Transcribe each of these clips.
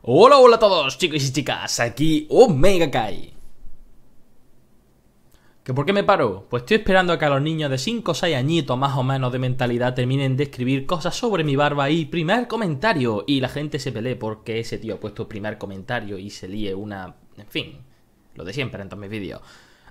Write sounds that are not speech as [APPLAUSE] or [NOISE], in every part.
Hola, hola a todos chicos y chicas, aquí Omega Kai. ¿Que por qué me paro? Pues estoy esperando a que a los niños de 5 o 6 añitos más o menos de mentalidad terminen de escribir cosas sobre mi barba y primer comentario y la gente se pelee porque ese tío ha puesto primer comentario y se líe una... en fin, lo de siempre en todos mis vídeos.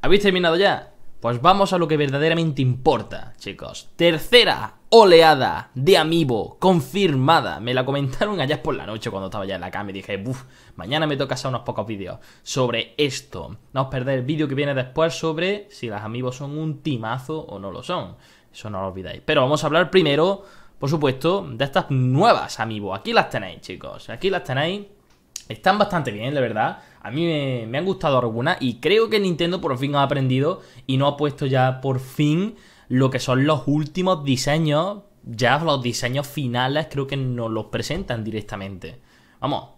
¿Habéis terminado ya? Pues vamos a lo que verdaderamente importa, chicos. Tercera oleada de Amiibo confirmada. Me la comentaron ayer por la noche cuando estaba ya en la cama y dije, uff, mañana me toca hacer unos pocos vídeos sobre esto. No os perdáis el vídeo que viene después sobre si las amibo son un timazo o no lo son. Eso no lo olvidáis. Pero vamos a hablar primero, por supuesto, de estas nuevas Amiibo. Aquí las tenéis, chicos. Aquí las tenéis. Están bastante bien, la verdad. A mí me, han gustado algunas y creo que Nintendo por fin ha aprendido y no ha puesto ya por fin lo que son los últimos diseños. Ya los diseños finales creo que nos los presentan directamente. Vamos,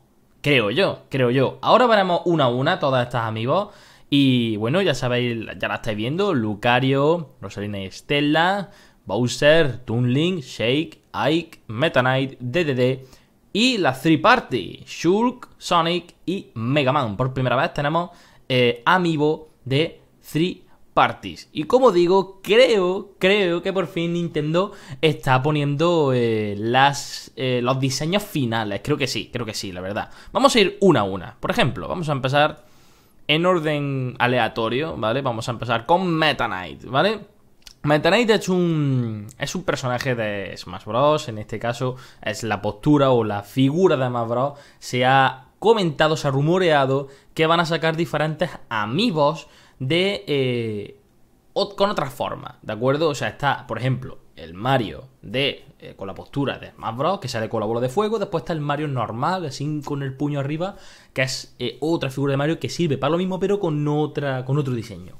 creo yo, creo yo. Ahora veremos una a una todas estas amigos. Y bueno, ya sabéis, ya la estáis viendo. Lucario, Rosalina y Estela, Bowser, Toon Link, Shake, Ike, Meta Knight, DDD, y las Three Party, Shulk, Sonic y Mega Man. Por primera vez tenemos eh, Amiibo de Three Parties. Y como digo, creo, creo que por fin Nintendo está poniendo eh, las, eh, los diseños finales. Creo que sí, creo que sí, la verdad. Vamos a ir una a una. Por ejemplo, vamos a empezar en orden aleatorio, ¿vale? Vamos a empezar con Meta Knight, ¿vale? Mantanite es un, es un personaje de Smash Bros. En este caso es la postura o la figura de Smash Bros. Se ha comentado, se ha rumoreado que van a sacar diferentes amigos de... Eh, con otra forma, ¿de acuerdo? O sea, está, por ejemplo, el Mario de eh, con la postura de Smash Bros. que sale con la bola de fuego. Después está el Mario normal, así con el puño arriba, que es eh, otra figura de Mario que sirve para lo mismo, pero con otra. con otro diseño.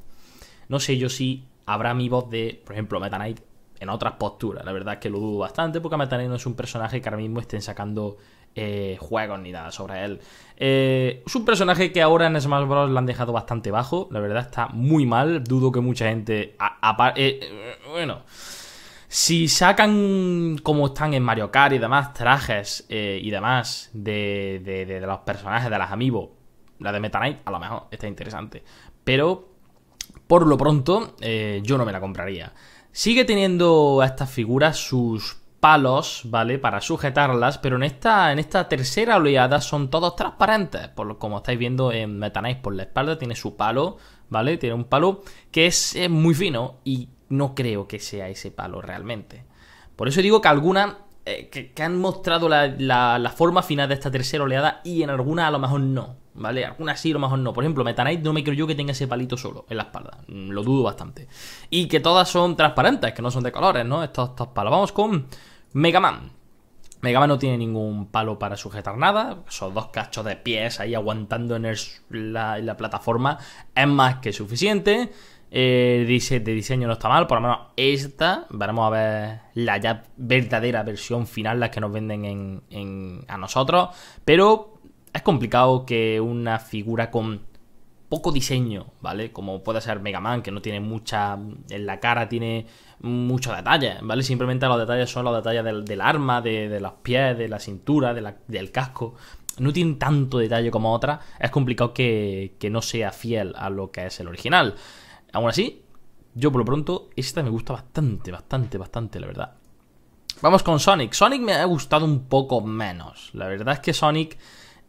No sé yo si habrá mi voz de, por ejemplo, Meta Knight en otras posturas. La verdad es que lo dudo bastante porque Meta Knight no es un personaje que ahora mismo estén sacando eh, juegos ni nada sobre él. Eh, es un personaje que ahora en Smash Bros. lo han dejado bastante bajo. La verdad está muy mal. Dudo que mucha gente... Eh, bueno... Si sacan como están en Mario Kart y demás, trajes y demás de, de, los personajes de las amigos, la de Meta Knight a lo mejor está interesante. Pero por lo pronto, eh, yo no me la compraría. Sigue teniendo a estas figuras sus palos, ¿vale? Para sujetarlas, pero en esta, en esta tercera oleada son todos transparentes. Por como estáis viendo en por la espalda tiene su palo, ¿vale? Tiene un palo que es, muy fino y no creo que sea ese palo realmente. Por eso digo que alguna... Eh, que, han mostrado la, forma final de esta tercera oleada y en algunas a lo mejor no, ¿vale? Algunas sí, a lo mejor no. Por ejemplo, Meta Knight no me creo yo que tenga ese palito solo en la espalda, mm, lo dudo bastante. Y que todas son transparentes, que no son de colores, ¿no? Estos palos Vamos con Mega Man. Mega Man no tiene ningún palo para sujetar nada, esos dos cachos de pies ahí aguantando en en la plataforma es más que suficiente eh, de diseño no está mal, por lo menos esta. Veremos a ver la ya verdadera versión final, las que nos venden en, a nosotros. Pero es complicado que una figura con poco diseño, ¿vale? Como puede ser Mega Man, que no tiene mucha. En la cara tiene muchos detalles, ¿vale? Simplemente los detalles son los detalles del, arma, de, los pies, de la cintura, del casco no tiene tanto detalle como otra, es complicado que, que, no sea fiel a lo que es el original. Aún así, yo por lo pronto, esta me gusta bastante, bastante, bastante, la verdad. Vamos con Sonic. Sonic me ha gustado un poco menos. La verdad es que Sonic,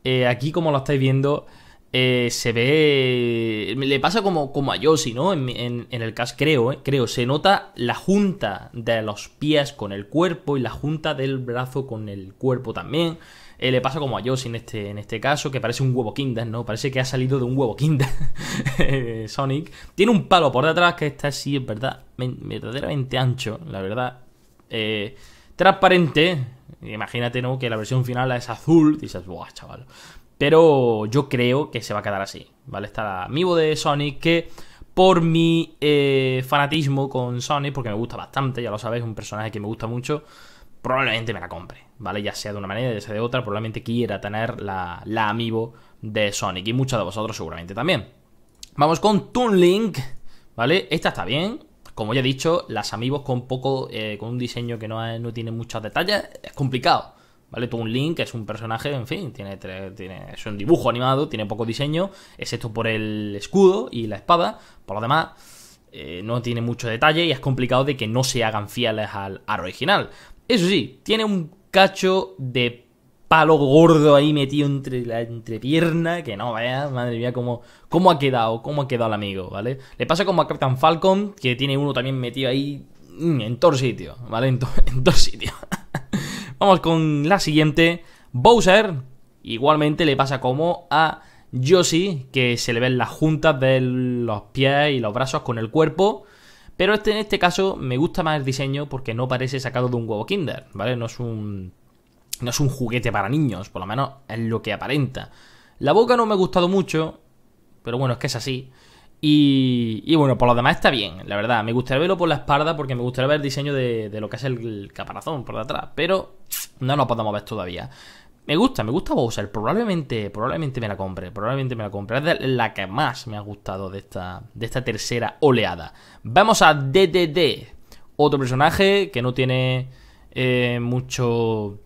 eh, aquí como lo estáis viendo, eh, se ve. Le pasa como, como a Yoshi, ¿no? En, el caso, creo, eh, creo. Se nota la junta de los pies con el cuerpo y la junta del brazo con el cuerpo también. Eh, le pasa como a Yoshi en este, en este caso, que parece un huevo Kinder, ¿no? Parece que ha salido de un huevo Kinder [LAUGHS] Sonic. Tiene un palo por detrás que está así, es verdad, verdaderamente ancho, la verdad. Eh, transparente. Imagínate, ¿no? Que la versión final es azul. Dices, ¡buah, chaval! Pero yo creo que se va a quedar así, ¿vale? Está mi de Sonic que por mi eh, fanatismo con Sonic, porque me gusta bastante, ya lo sabéis, un personaje que me gusta mucho, probablemente me la compre. ¿vale? Ya sea de una manera, ya sea de otra, probablemente quiera tener la, la amiibo de Sonic y muchos de vosotros seguramente también. Vamos con Toon Link, ¿vale? Esta está bien. Como ya he dicho, las amigos con poco, eh, con un diseño que no, tiene muchos detalles, es complicado. ¿Vale? Toon Link es un personaje, en fin, tiene, tiene, es un dibujo animado, tiene poco diseño, excepto por el escudo y la espada. Por lo demás, eh, no tiene mucho detalle y es complicado de que no se hagan fieles al, al original. Eso sí, tiene un cacho de palo gordo ahí metido entre la que no vaya madre mía, cómo, cómo ha quedado, cómo ha quedado el amigo, ¿vale? Le pasa como a Captain Falcon, que tiene uno también metido ahí mm, en todo sitio, ¿vale? En, [LAUGHS] dos sitios [LAUGHS] Vamos con la siguiente. Bowser, igualmente le pasa como a Yoshi, que se le ven las juntas de los pies y los brazos con el cuerpo. Pero este, en este caso me gusta más el diseño porque no parece sacado de un huevo Kinder, ¿vale? No es un. No es un juguete para niños, por lo menos es lo que aparenta. La boca no me ha gustado mucho, pero bueno, es que es así. Y, y, bueno, por lo demás está bien, la verdad. Me gustaría verlo por la espalda porque me gustaría ver el diseño de, lo que es el caparazón por detrás. Pero no lo podemos ver todavía. Me gusta, me gusta Bowser. Probablemente, probablemente me la compre. Probablemente me la compre. Es la que más me ha gustado de esta, de esta tercera oleada. Vamos a DDD. Otro personaje que no tiene eh, mucho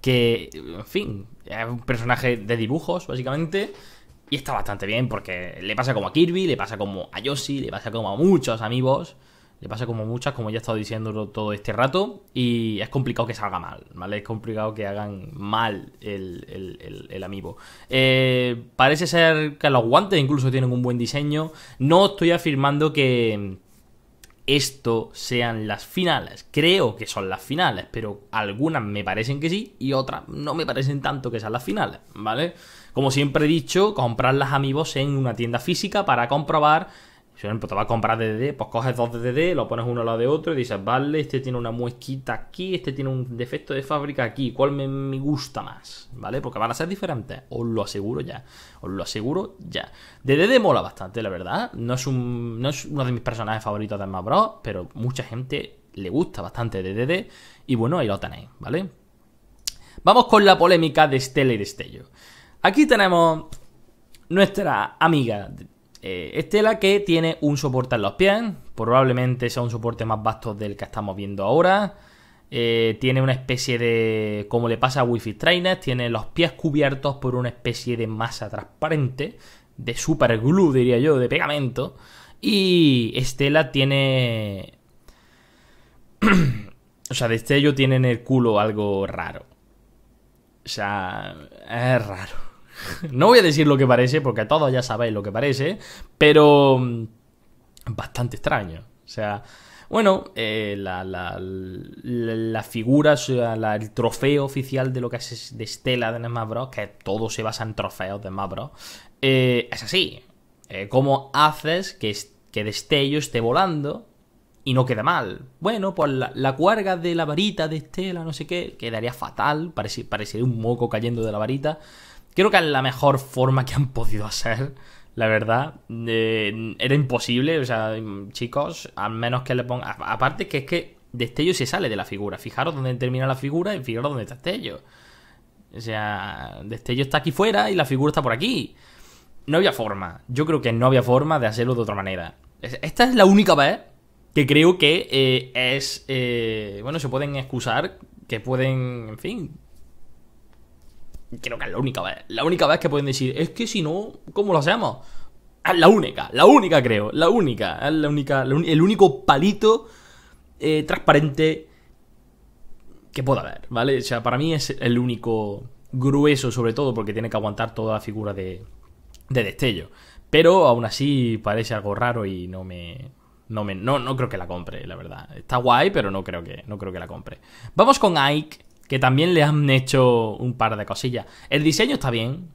que, en fin, es un personaje de dibujos, básicamente. Y está bastante bien porque le pasa como a Kirby, le pasa como a Yoshi, le pasa como a muchos amigos. Le pasa como muchas, como ya he estado diciéndolo todo este rato, y es complicado que salga mal, ¿vale? Es complicado que hagan mal el, el, amiibo. Eh, parece ser que los guantes incluso tienen un buen diseño. No estoy afirmando que esto sean las finales. Creo que son las finales, pero algunas me parecen que sí y otras no me parecen tanto que sean las finales, ¿vale? Como siempre he dicho, comprar las amigos en una tienda física para comprobar si, te vas a comprar DDD, pues coges dos DDD, lo pones uno al lado de otro y dices, vale, este tiene una muesquita aquí, este tiene un defecto de fábrica aquí, ¿cuál me, gusta más? ¿Vale? Porque van a ser diferentes, os lo aseguro ya, os lo aseguro ya. DDD mola bastante, la verdad, no es, uno de mis personajes favoritos de Smash pero mucha gente le gusta bastante DDD y bueno, ahí lo tenéis, ¿vale? Vamos con la polémica de Estela y Destello. Aquí tenemos nuestra amiga eh, estela que tiene un soporte en los pies, probablemente sea un soporte más vasto del que estamos viendo ahora. Eh, tiene una especie de. como le pasa a Wi-Fi tiene los pies cubiertos por una especie de masa transparente, de super glue, diría yo, de pegamento. Y Estela tiene. [CLEARS THROAT] o sea, de Destello tiene en el culo algo raro. O sea, es raro. No voy a decir lo que parece, porque todos ya sabéis lo que parece, pero mm, bastante extraño. O sea, bueno, eh, la, figura, el trofeo oficial de lo que es de Estela de Smash que todo se basa en trofeos de Smash eh, es así. Eh, ¿Cómo haces que, que Destello esté volando y no quede mal. Bueno, pues la, la, cuarga de la varita de Estela, no sé qué, quedaría fatal, parecería un moco cayendo de la varita. Creo que es la mejor forma que han podido hacer, la verdad. era imposible, o sea, chicos, al menos que le pongan... Aparte que es que Destello se sale de la figura. Fijaros dónde termina la figura y fijaros dónde está Destello. O sea, Destello está aquí fuera y la figura está por aquí. No había forma. Yo creo que no había forma de hacerlo de otra manera. Esta es la única vez que creo que eh, es... Eh, bueno, se pueden excusar, que pueden, en fin, creo que es la única vez, la única vez que pueden decir, es que si no, ¿cómo lo hacemos? Es la única, la única creo, la única, es la única, el único palito eh, transparente que pueda haber, ¿vale? O sea, para mí es el único grueso sobre todo porque tiene que aguantar toda la figura de, destello. Pero aún así parece algo raro y no me, no me... No, no, creo que la compre, la verdad. Está guay, pero no creo que, no creo que la compre. Vamos con Ike, que también le han hecho un par de cosillas. El diseño está bien,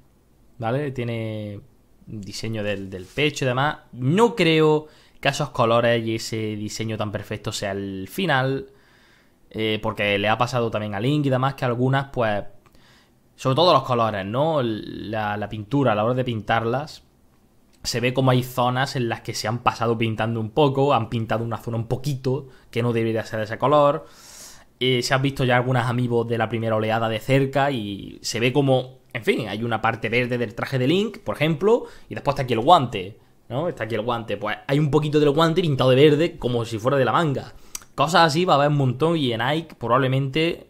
¿vale? Tiene diseño del, pecho y demás. No creo que esos colores y ese diseño tan perfecto sea el final, eh, porque le ha pasado también a Link y demás que algunas, pues, sobre todo los colores, ¿no? La, la pintura, a la hora de pintarlas, se ve como hay zonas en las que se han pasado pintando un poco, han pintado una zona un poquito que no debería ser de ese color. Eh, se han visto ya algunas amigos de la primera oleada de cerca y se ve como, en fin, hay una parte verde del traje de Link, por ejemplo, y después está aquí el guante, ¿no? Está aquí el guante, pues hay un poquito del guante pintado de verde como si fuera de la manga. Cosas así va a haber un montón y en Ike probablemente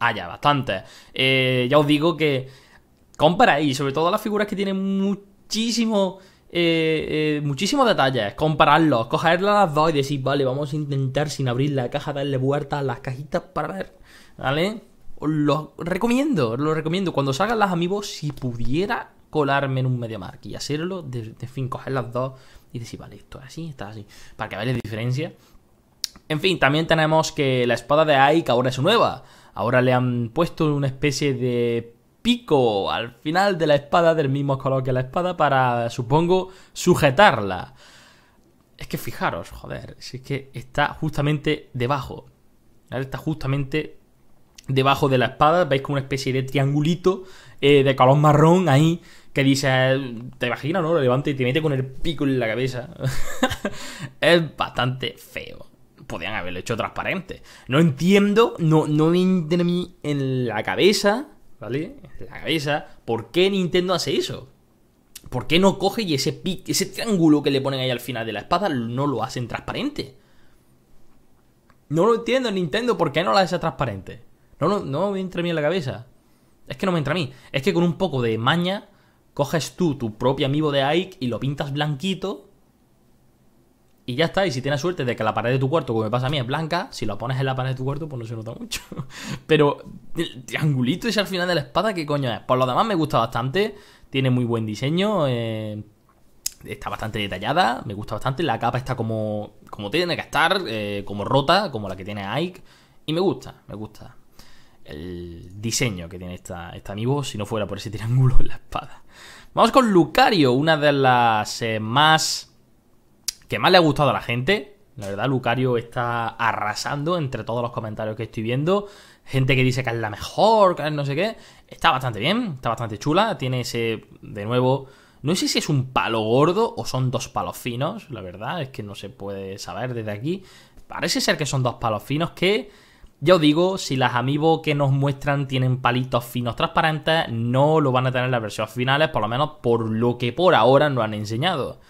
haya bastantes. Eh, ya os digo que y sobre todo las figuras que tienen muchísimo eh, eh, muchísimos detalles, compararlos, cogerlas las dos y decir, vale, vamos a intentar sin abrir la caja, darle vuelta a las cajitas para ver, ¿vale? Lo recomiendo, lo recomiendo. Cuando salgan las amigos, si pudiera colarme en un mar y hacerlo, de, fin, coger las dos y decir, vale, esto es así, está así, para que veáis la diferencia. En fin, también tenemos que la espada de Ike ahora es nueva. Ahora le han puesto una especie de pico al final de la espada del mismo color que la espada para, supongo, sujetarla. Es que fijaros, joder, si es que está justamente debajo. Está justamente debajo de la espada. Veis como una especie de triangulito eh, de color marrón ahí que dice, eh, te imaginas, ¿no? Lo levanta y te mete con el pico en la cabeza. [LAUGHS] es bastante feo. podrían haberlo hecho transparente. No entiendo, no, no me en la cabeza ¿vale? la cabeza, ¿por qué Nintendo hace eso? ¿Por qué no coge y ese pic, ese triángulo que le ponen ahí al final de la espada no lo hacen transparente? No lo entiendo, Nintendo, ¿por qué no lo hace transparente? No, no, no me entra a mí en la cabeza. Es que no me entra a mí. Es que con un poco de maña, coges tú tu propio amigo de Ike y lo pintas blanquito y ya está. Y si tienes suerte de que la pared de tu cuarto, como me pasa a mí, es blanca, si lo pones en la pared de tu cuarto, pues no se nota mucho. [LAUGHS] Pero el triangulito ese al final de la espada, ¿qué coño es? Por lo demás me gusta bastante, tiene muy buen diseño, eh, está bastante detallada, me gusta bastante. La capa está como, como tiene que estar, eh, como rota, como la que tiene Ike. Y me gusta, me gusta el diseño que tiene esta, esta amigo, si no fuera por ese triángulo en la espada. Vamos con Lucario, una de las eh, más que más le ha gustado a la gente. La verdad, Lucario está arrasando entre todos los comentarios que estoy viendo. Gente que dice que es la mejor, que es no sé qué. Está bastante bien, está bastante chula. Tiene ese, de nuevo, no sé si es un palo gordo o son dos palos finos, la verdad, es que no se puede saber desde aquí. Parece ser que son dos palos finos que, ya os digo, si las amigos que nos muestran tienen palitos finos transparentes, no lo van a tener en las versiones finales, por lo menos por lo que por ahora no han enseñado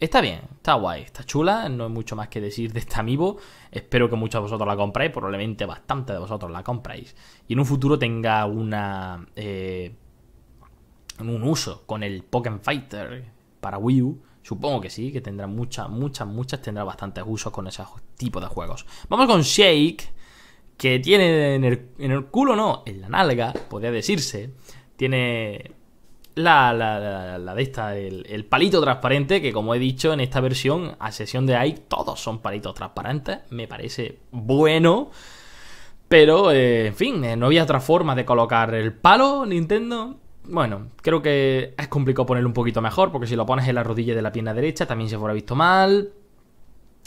está bien, está guay, está chula, no hay mucho más que decir de esta amiibo. Espero que muchos de vosotros la compréis, probablemente bastante de vosotros la compráis. Y en un futuro tenga una... Eh, un uso con el Pokémon Fighter para Wii U. Supongo que sí, que tendrá muchas, muchas, muchas, tendrá bastantes usos con ese tipo de juegos. Vamos con Shake, que tiene en el, en el culo, no, en la nalga, podría decirse. Tiene la, de esta, el, palito transparente, que como he dicho en esta versión, a sesión de AI, todos son palitos transparentes. Me parece bueno. Pero, eh, en fin, eh, no había otra forma de colocar el palo, Nintendo. Bueno, creo que es complicado ponerlo un poquito mejor, porque si lo pones en la rodilla de la pierna derecha también se fuera visto mal.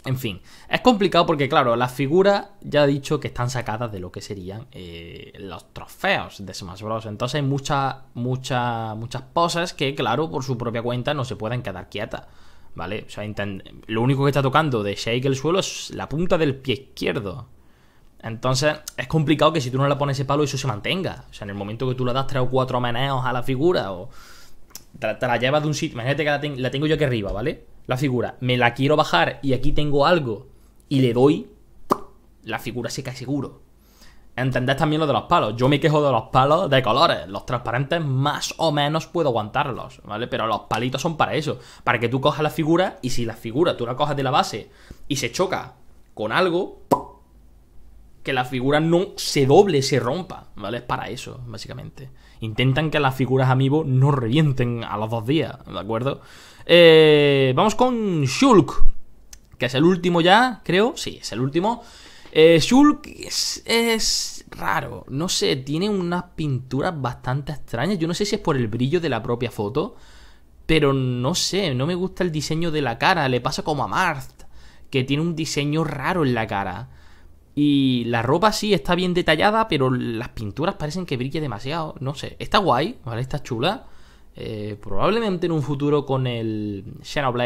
En fin, es complicado porque, claro, las figuras ya he dicho que están sacadas de lo que serían eh, los trofeos de Smash Bros. Entonces hay muchas, muchas, muchas poses que, claro, por su propia cuenta no se pueden quedar quietas. ¿Vale? O sea, lo único que está tocando de Shake el suelo es la punta del pie izquierdo. Entonces, es complicado que si tú no le pones ese palo, eso se mantenga. O sea, en el momento que tú le das tres o cuatro meneos a la figura, o te, la llevas de un sitio. Imagínate que la, la tengo yo aquí arriba, ¿vale? la figura, me la quiero bajar y aquí tengo algo y le doy, la figura se cae seguro. Entendés también lo de los palos. Yo me quejo de los palos de colores. Los transparentes más o menos puedo aguantarlos, ¿vale? Pero los palitos son para eso. Para que tú cojas la figura y si la figura tú la cojas de la base y se choca con algo, que la figura no se doble, se rompa, ¿vale? Es para eso, básicamente. Intentan que las figuras amigos no revienten a los dos días, ¿de acuerdo? Eh, vamos con Shulk, que es el último ya, creo. Sí, es el último. Eh, Shulk es, raro, no sé, tiene unas pinturas bastante extrañas. Yo no sé si es por el brillo de la propia foto, pero no sé, no me gusta el diseño de la cara. Le pasa como a Marth, que tiene un diseño raro en la cara. Y la ropa sí está bien detallada, pero las pinturas parecen que brille demasiado. No sé, está guay, ¿vale? Está chula. Eh, probablemente en un futuro con el Shadow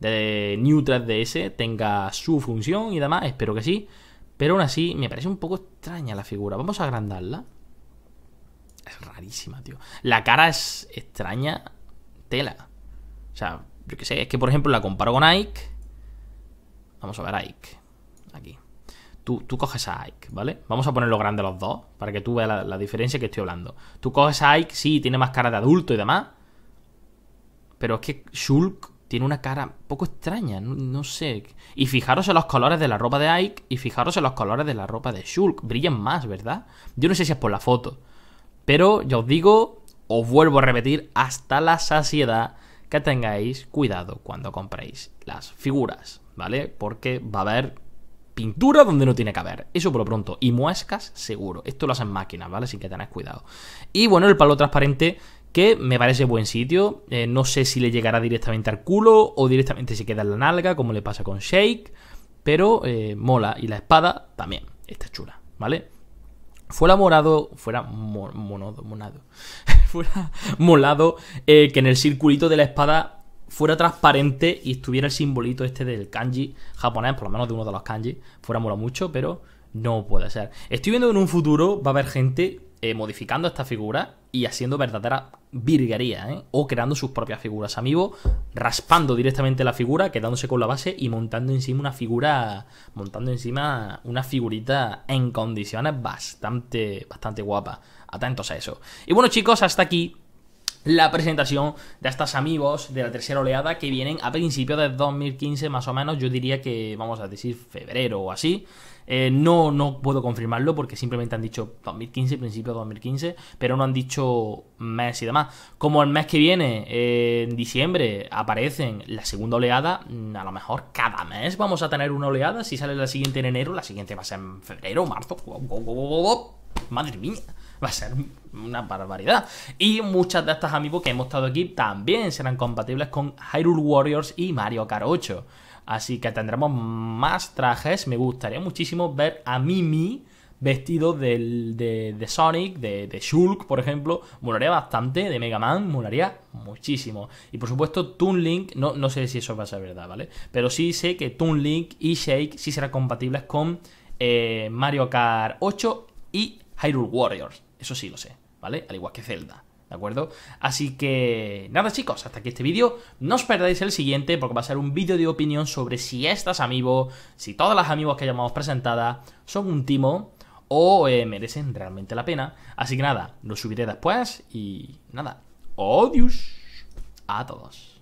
de New ds tenga su función y demás, espero que sí. Pero aún así, me parece un poco extraña la figura. Vamos a agrandarla. Es rarísima, tío. La cara es extraña. Tela. O sea, yo qué sé. Es que, por ejemplo, la comparo con Ike. Vamos a ver Ike. Aquí. Tú, coges a Ike, ¿vale? Vamos a ponerlo grande los dos, para que tú veas la, diferencia que estoy hablando. Tú coges a Ike, sí, tiene más cara de adulto y demás. Pero es que Shulk tiene una cara un poco extraña, no, no, sé. Y fijaros en los colores de la ropa de Ike y fijaros en los colores de la ropa de Shulk. Brillan más, ¿verdad? Yo no sé si es por la foto. Pero ya os digo, os vuelvo a repetir hasta la saciedad que tengáis cuidado cuando compréis las figuras, ¿vale? Porque va a haber pintura donde no tiene que haber. Eso por lo pronto. Y muescas, seguro. Esto lo hacen máquinas, ¿vale? Así que tengas cuidado. Y bueno, el palo transparente que me parece buen sitio. Eh, no sé si le llegará directamente al culo o directamente se queda en la nalga, como le pasa con Shake. Pero eh, mola. Y la espada también. Está chula, ¿vale? Fuera morado, fuera monado, [LAUGHS] fuera molado eh, que en el circulito de la espada fuera transparente y estuviera el simbolito este del kanji japonés, por lo menos de uno de los kanji, fuera mola mucho, pero no puede ser. Estoy viendo que en un futuro va a haber gente eh, modificando esta figura y haciendo verdadera virguería, ¿eh? o creando sus propias figuras amigo, raspando directamente la figura, quedándose con la base y montando encima una figura, montando encima una figurita en condiciones bastante, bastante guapa. Atentos a eso. Y bueno chicos, hasta aquí la presentación de estas amigos de la tercera oleada que vienen a principios de 2015 más o menos, yo diría que vamos a decir febrero o así. Eh, no, no puedo confirmarlo porque simplemente han dicho 2015, principio de 2015, pero no han dicho mes y demás. Como el mes que viene, eh, en diciembre, aparecen la segunda oleada, mm, a lo mejor cada mes vamos a tener una oleada. Si sale la siguiente en enero, la siguiente va a ser en febrero, marzo. Madre mía va a ser una barbaridad. Y muchas de estas amigos que hemos estado aquí también serán compatibles con Hyrule Warriors y Mario Kart 8. Así que tendremos más trajes. Me gustaría muchísimo ver a Mimi vestido de, Sonic, de, de Shulk, por ejemplo. Molaría bastante, de Mega Man, molaría muchísimo. Y por supuesto, Toon Link, no, no sé si eso va a ser verdad, ¿vale? Pero sí sé que Toon Link y Shake sí serán compatibles con eh, Mario Kart 8 y Hyrule Warriors. Eso sí lo sé, ¿vale? Al igual que Zelda. ¿De acuerdo? Así que nada chicos, hasta aquí este vídeo. No os perdáis el siguiente porque va a ser un vídeo de opinión sobre si estas amigos, si todas las amigos que llamamos presentado son un timo o eh, merecen realmente la pena. Así que nada, lo subiré después y nada. Odios a todos.